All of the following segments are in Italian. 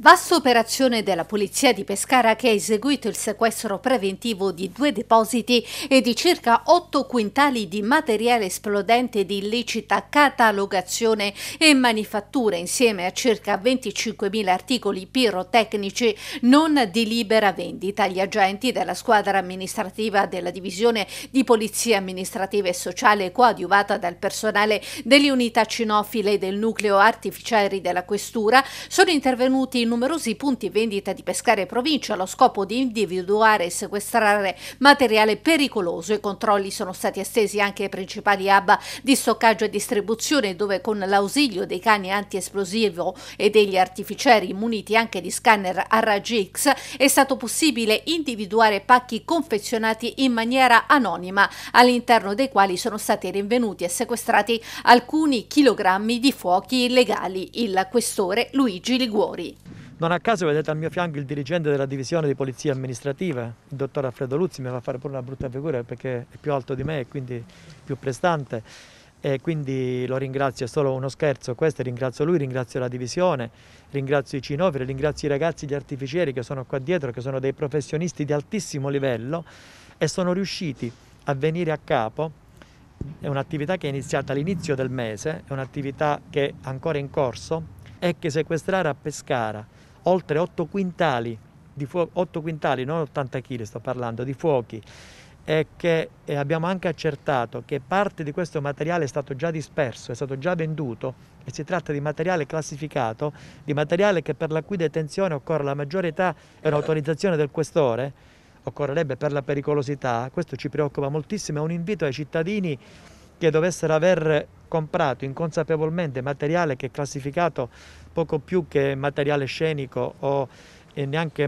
Vasta operazione della Polizia di Pescara che ha eseguito il sequestro preventivo di due depositi e di circa 8 quintali di materiale esplodente di illecita catalogazione e manifattura insieme a circa 25.000 articoli pirotecnici non di libera vendita. Gli agenti della squadra amministrativa della Divisione di Polizia Amministrativa e Sociale coadiuvata dal personale delle unità cinofile del nucleo artificieri della Questura sono intervenuti in numerosi punti vendita di Pescare e provincia allo scopo di individuare e sequestrare materiale pericoloso. I controlli sono stati estesi anche ai principali hub di stoccaggio e distribuzione dove con l'ausilio dei cani antiesplosivo e degli artificieri muniti anche di scanner a raggi X è stato possibile individuare pacchi confezionati in maniera anonima all'interno dei quali sono stati rinvenuti e sequestrati alcuni chilogrammi di fuochi illegali. Il questore Luigi Liguori. Non a caso vedete al mio fianco il dirigente della divisione di polizia amministrativa, il dottor Alfredo Luzzi, mi fa fare pure una brutta figura perché è più alto di me e quindi più prestante e quindi lo ringrazio, è solo uno scherzo questo, ringrazio lui, ringrazio la divisione, ringrazio i cinofili, ringrazio i ragazzi, gli artificieri che sono qua dietro, che sono dei professionisti di altissimo livello e sono riusciti a venire a capo è un'attività che è iniziata all'inizio del mese, è un'attività che è ancora in corso, è che sequestrare a Pescara oltre 8 quintali, di fuoco, 8 quintali, non 80 kg sto parlando, di fuochi e che e abbiamo anche accertato che parte di questo materiale è stato già disperso, è stato già venduto e si tratta di materiale classificato, di materiale che per la cui detenzione occorre la maggiore età e un'autorizzazione del questore, occorrerebbe per la pericolosità, questo ci preoccupa moltissimo, è un invito ai cittadini che dovessero aver comprato inconsapevolmente materiale che è classificato poco più che materiale scenico o neanche,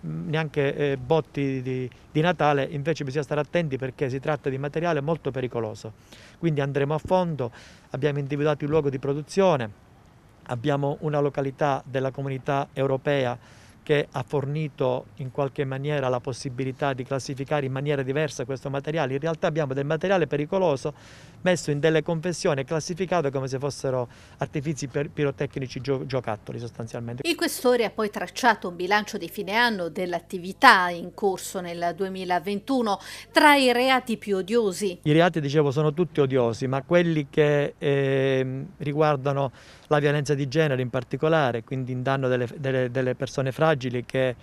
neanche eh, botti di, di, Natale, invece bisogna stare attenti perché si tratta di materiale molto pericoloso. Quindi andremo a fondo, abbiamo individuato il luogo di produzione, abbiamo una località della comunità europea che ha fornito in qualche maniera la possibilità di classificare in maniera diversa questo materiale. In realtà abbiamo del materiale pericoloso messo in delle confessioni e classificato come se fossero artifici pirotecnici gio giocattoli sostanzialmente. Il questore ha poi tracciato un bilancio di fine anno dell'attività in corso nel 2021 tra i reati più odiosi. I reati, dicevo, sono tutti odiosi, ma quelli che eh, riguardano la violenza di genere in particolare, quindi in danno delle, delle, delle persone fragili, fragili che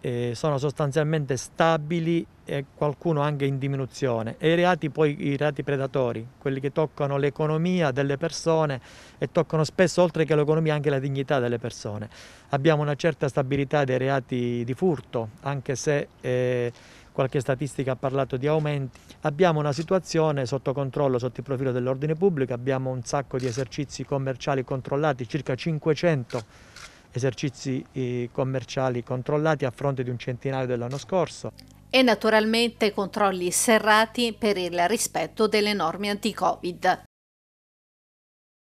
eh, sono sostanzialmente stabili e qualcuno anche in diminuzione. E i reati poi, i reati predatori, quelli che toccano l'economia delle persone e toccano spesso oltre che l'economia anche la dignità delle persone. Abbiamo una certa stabilità dei reati di furto, anche se eh, qualche statistica ha parlato di aumenti. Abbiamo una situazione sotto controllo sotto il profilo dell'ordine pubblico, abbiamo un sacco di esercizi commerciali controllati, circa 500 esercizi eh, commerciali controllati a fronte di un centinaio dell'anno scorso. E naturalmente controlli serrati per il rispetto delle norme anti-Covid.